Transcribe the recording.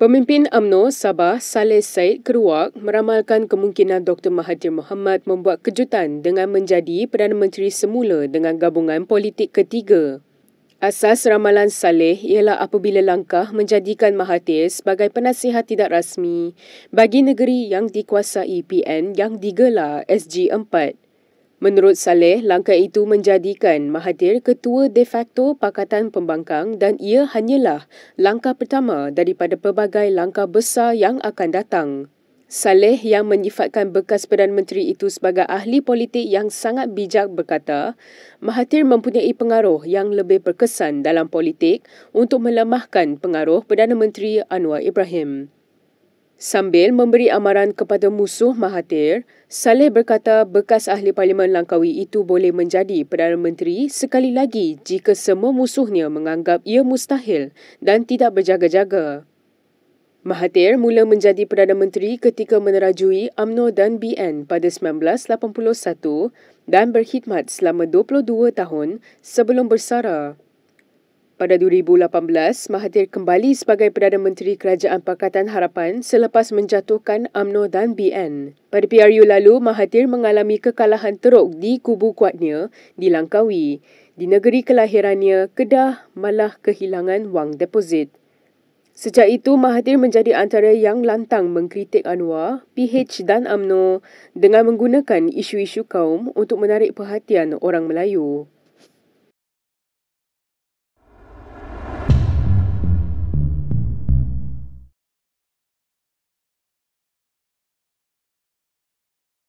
Pemimpin UMNO Sabah Saleh Said Keruak meramalkan kemungkinan Dr. Mahathir Mohamad membuat kejutan dengan menjadi Perdana Menteri semula dengan gabungan politik ketiga. Asas ramalan Saleh ialah apabila langkah menjadikan Mahathir sebagai penasihat tidak rasmi bagi negeri yang dikuasai PN yang digelar SG4. Menurut Saleh, langkah itu menjadikan Mahathir ketua de facto Pakatan Pembangkang dan ia hanyalah langkah pertama daripada pelbagai langkah besar yang akan datang. Saleh yang menyifatkan bekas Perdana Menteri itu sebagai ahli politik yang sangat bijak berkata, Mahathir mempunyai pengaruh yang lebih berkesan dalam politik untuk melemahkan pengaruh Perdana Menteri Anwar Ibrahim. Sambil memberi amaran kepada musuh Mahathir, Saleh berkata bekas ahli parlimen Langkawi itu boleh menjadi Perdana Menteri sekali lagi jika semua musuhnya menganggap ia mustahil dan tidak berjaga-jaga. Mahathir mula menjadi Perdana Menteri ketika menerajui UMNO dan BN pada 1981 dan berkhidmat selama 22 tahun sebelum bersara. Pada 2018, Mahathir kembali sebagai Perdana Menteri Kerajaan Pakatan Harapan selepas menjatuhkan AMNO dan BN. Pada PRU lalu, Mahathir mengalami kekalahan teruk di kubu kuatnya di Langkawi. Di negeri kelahirannya, Kedah malah kehilangan wang deposit. Sejak itu, Mahathir menjadi antara yang lantang mengkritik Anwar, PH dan Amno dengan menggunakan isu-isu kaum untuk menarik perhatian orang Melayu.